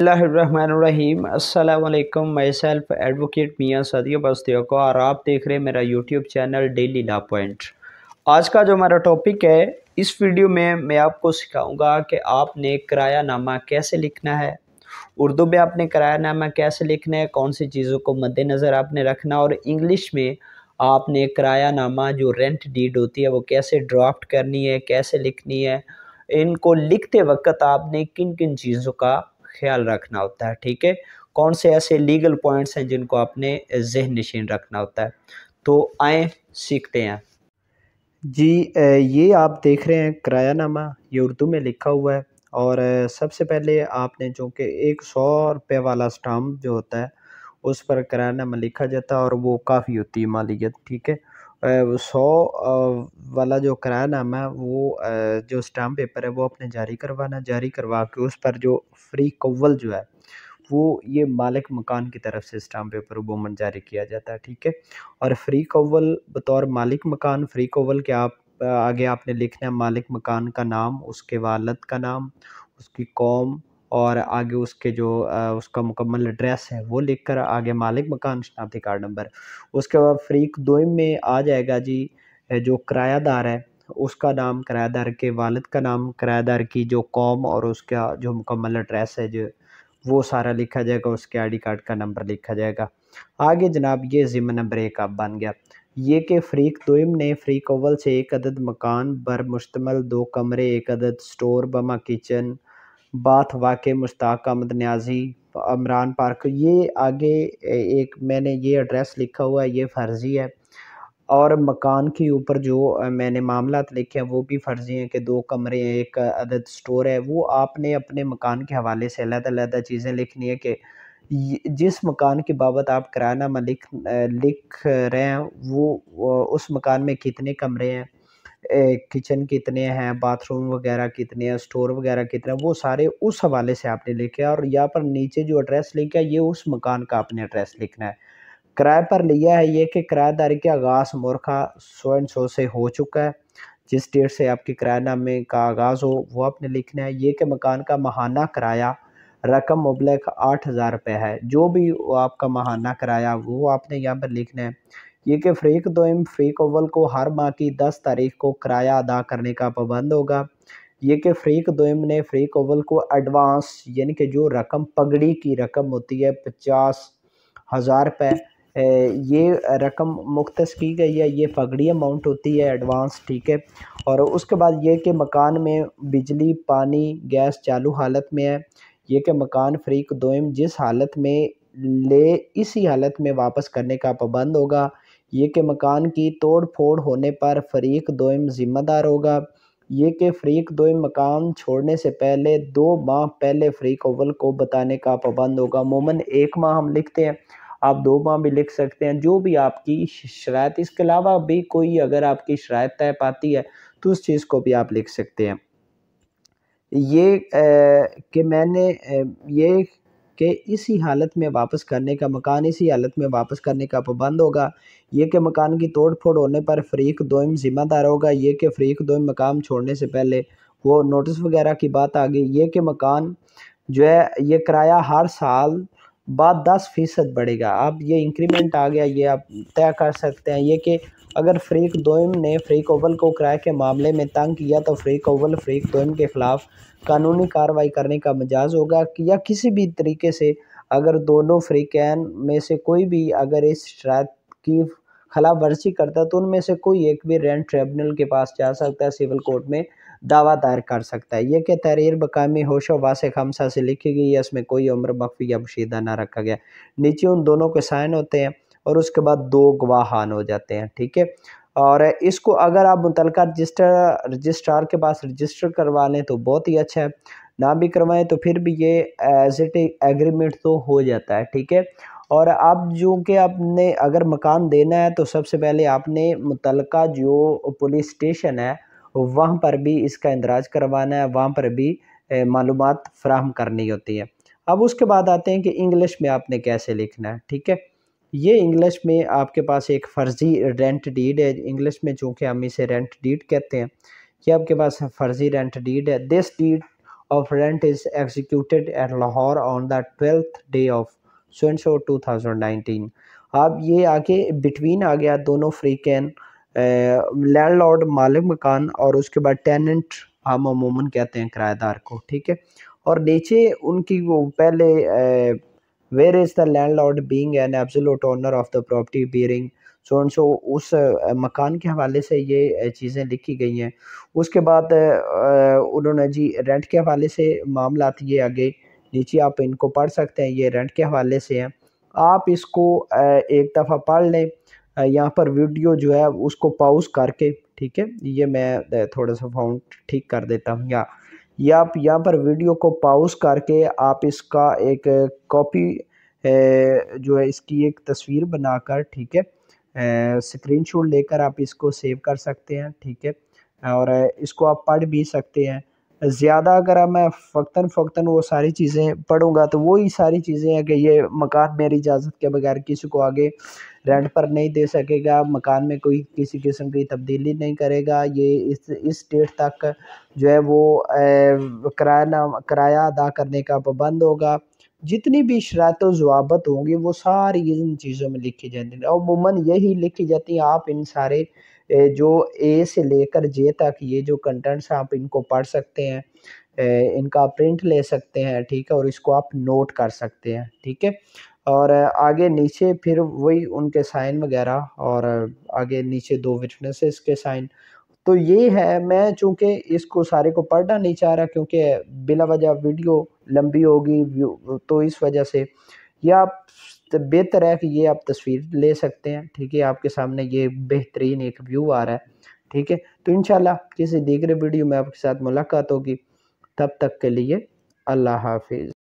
अल्लाम my self advocate मियाँ सदियों बस्तियों को और आप देख रहे हैं मेरा YouTube channel daily law point आज का जो हमारा टॉपिक है इस वीडियो में मैं आपको सिखाऊंगा कि आपने किराया नामा कैसे लिखना है उर्दू में आपने किराया नामा कैसे लिखना है कौन सी चीज़ों को मद्देनज़र आपने रखना और इंग्लिश में आपने किराया नामा जो रेंट डीड होती है वो कैसे ड्राफ्ट करनी है कैसे लिखनी है इनको लिखते वक्त आपने किन किन चीज़ों का ख्याल रखना होता है ठीक है कौन से ऐसे लीगल पॉइंट्स हैं जिनको आपने जहन नशीन रखना होता है तो आए सीखते हैं जी ये आप देख रहे हैं किराया नामा ये उर्दू में लिखा हुआ है और सबसे पहले आपने जो कि एक सौ रुपये वाला स्टाम्प जो होता है उस पर किराया नामा लिखा जाता है और वो काफ़ी होती है मालियत ठीक है सौ वाला जो करारनामा है वो जो स्टाम्प पेपर है वो अपने जारी करवाना जारी करवा के उस पर जो फ्री कव्वल जो है वो ये मालिक मकान की तरफ से स्टाम्प पेपर अमूमन जारी किया जाता है ठीक है और फ्री कव्वल बतौर मालिक मकान फ्री कव्वल के आप आगे आपने लिखना है मालिक मकान का नाम उसके वालद का नाम उसकी कौम और आगे उसके जो उसका मुकम्मल एड्रेस है वो लिख कर आगे मालिक मकान शनाख्ती कार्ड नंबर उसके बाद फ्रीक दो में आ जाएगा जी जो किरायादार है उसका नाम किरायादार के वालद का नाम किरायादार की जो कौम और उसका जो मुकम्मल एड्रेस है जो वो सारा लिखा जाएगा उसके आईडी कार्ड का नंबर लिखा जाएगा आगे जनाब ये ज़िम्न नंबर एक आप बन गया ये कि फ्रीक दोम ने फ्रीक ओवल से एक अदद मकान बर मुश्तमल दो कमरे एक अदद स्टोर बमा किचन बाथ वाक़ मुश्ताक अहमद न्याज़ी अमरान पार्क ये आगे एक मैंने ये एड्रेस लिखा हुआ है ये फ़र्ज़ी है और मकान के ऊपर जो मैंने मामला लिखे हैं वो भी फ़र्ज़ी हैं कि दो कमरे हैं एक अदद स्टोर है वो आपने अपने मकान के हवाले से अलग-अलग चीज़ें लिखनी है कि जिस मकान की बाबत आप किराया नामा लिख लिख रहे हैं वो उस मकान में कितने कमरे हैं किचन कितने हैं बाथरूम वगैरह कितने हैं स्टोर वगैरह कितने हैं वो सारे उस हवाले से आपने लिखे और यहाँ पर नीचे जो एड्रेस लिखा है ये उस मकान का आपने एड्रेस लिखना है किराए पर लिया है ये कि किराएदारी के आगाज़ मोरखा सौ एंड सौ से हो चुका है जिस डेट से आपके किराए नामे का आगाज़ हो वो आपने लिखना है ये कि मकान का महाना किराया रकम मुबलक आठ हज़ार रुपये है जो भी आपका महाना किराया वो आपने यहाँ पर लिखना है ये कि फ्रीक दोम फ्रीक ओवल को हर माह की दस तारीख को किराया अदा करने का पाबंद होगा ये कि फ्रीक दोम ने फ्रीक ओवल को एडवांस यानी कि जो रकम पगड़ी की रकम होती है पचास हज़ार रुपये ये रकम मुख्त की गई है ये पगड़ी अमाउंट होती है एडवांस ठीक है और उसके बाद ये कि मकान में बिजली पानी गैस चालू हालत में है ये कि मकान फ्रीक दोम जिस हालत में ले इसी हालत में वापस करने का पाबंद होगा ये कि मकान की तोड़ फोड़ होने पर फरीक दोम ज़िम्मेदार होगा ये कि फ़रीक दोम मकान छोड़ने से पहले दो माह पहले फ़रीक अव्वल को बताने का पाबंद होगा मोमन एक माह हम लिखते हैं आप दो माह भी लिख सकते हैं जो भी आपकी शरात इसके अलावा भी कोई अगर आपकी शरात तय पाती है तो उस चीज़ को भी आप लिख सकते हैं ये कि मैंने ये के इसी हालत में वापस करने का मकान इसी हालत में वापस करने का पाबंद होगा ये कि मकान की तोड़ फोड़ होने पर फरीक दोम ज़िम्मेदार होगा ये कि फरीक दोम मकान छोड़ने से पहले वो नोटिस वगैरह की बात आ गई ये कि मकान जो है ये किराया हर साल बाद दस फ़ीसद बढ़ेगा अब ये इंक्रीमेंट आ गया ये आप तय कर सकते हैं ये कि अगर फ्रीक दोइम ने फ्रीक ओवल को किराए के मामले में तंग किया तो फ्रीक ओवल फ्रीक दोइम के खिलाफ कानूनी कार्रवाई करने का मजाज होगा या किसी भी तरीके से अगर दोनों फ्रीकैन में से कोई भी अगर इस शरात की खिलाफ वर्जी करता तो उनमें से कोई एक भी रेंट ट्रिब्यूनल के पास जा सकता है सिविल कोर्ट में दावा दायर कर सकता है यह कि तहरीर बकामी होश वास खमसा से लिखी गई है इसमें कोई उम्र मख्फी या मुशीदा ना रखा गया नीचे उन दोनों के साइन होते हैं और उसके बाद दो गवाहान हो जाते हैं ठीक है और इसको अगर आप मुतल रजिस्टर रजिस्ट्रार के पास रजिस्टर करवा लें तो बहुत ही अच्छा है ना भी करवाएं तो फिर भी ये एज इट एग्रीमेंट तो हो जाता है ठीक है और आप जो कि आपने अगर मकान देना है तो सबसे पहले आपने मुतल जो पुलिस स्टेशन है वहाँ पर भी इसका इंदराज करवाना है वहाँ पर भी मालूम फ्राहम करनी होती है अब उसके बाद आते हैं कि इंग्लिश में आपने कैसे लिखना है ठीक है ये इंग्लिश में आपके पास एक फ़र्ज़ी रेंट डीड है इंग्लिश में चूँकि हम इसे रेंट डीड कहते हैं कि आपके पास फ़र्ज़ी रेंट डीड है this deed of rent is executed at Lahore on the twelfth day of so and so two thousand nineteen आप ये आगे बिटवीन आ गया दोनों फ्री कैन लैंड लॉर्ड मालिक मकान और उसके बाद टेनेंट हम अमूमन कहते हैं किराएदार को ठीक है और नीचे उनकी वो पहले where is the landlord being an absolute owner of the property bearing so and so उस मकान के हवाले से ये चीज़ें लिखी गई हैं उसके बाद उन्होंने जी रेंट के हवाले से मामला ये आगे नीचे आप इनको पढ़ सकते हैं ये रेंट के हवाले से हैं आप इसको एक दफ़ा पढ़ लें यहाँ पर वीडियो जो है उसको पाउज करके ठीक है ये मैं थोड़ा सा फाउंड ठीक कर देता हूँ या या आप यहाँ पर वीडियो को पाउज करके आप इसका एक कॉपी जो है इसकी एक तस्वीर बनाकर ठीक है स्क्रीनशॉट लेकर आप इसको सेव कर सकते हैं ठीक है और इसको आप पढ़ भी सकते हैं ज़्यादा अगर मैं फ़क्ता फ़क्ता वो सारी चीज़ें पढ़ूँगा तो वही सारी चीज़ें हैं कि ये मकान मेरी इजाज़त के बगैर किसी को आगे रेंट पर नहीं दे सकेगा मकान में कोई किसी किस्म की तब्दीली नहीं करेगा ये इस इस डेट तक जो है वो किराया ना किराया अदा करने का पाबंद होगा जितनी भी शरात जवाबत होंगी वो सारी इन चीज़ों में लिखी जाती है और उमूमा यही लिखी जाती हैं आप इन सारे जो ए से लेकर जे तक ये जो कंटेंट्स आप इनको पढ़ सकते हैं इनका प्रिंट ले सकते हैं ठीक है और इसको आप नोट कर सकते हैं ठीक है और आगे नीचे फिर वही उनके साइन वगैरह और आगे नीचे दो विटनेसेस के साइन तो ये है मैं चूंकि इसको सारे को पढ़ना नहीं चाह रहा क्योंकि बिला वजह वीडियो लंबी होगी तो इस वजह से या आप तो बेहतर है कि ये आप तस्वीर ले सकते हैं ठीक है आपके सामने ये बेहतरीन एक व्यू आ रहा है ठीक है तो इन किसी दीगरे वीडियो में आपके साथ मुलाकात होगी तब तक के लिए अल्लाह हाफिज़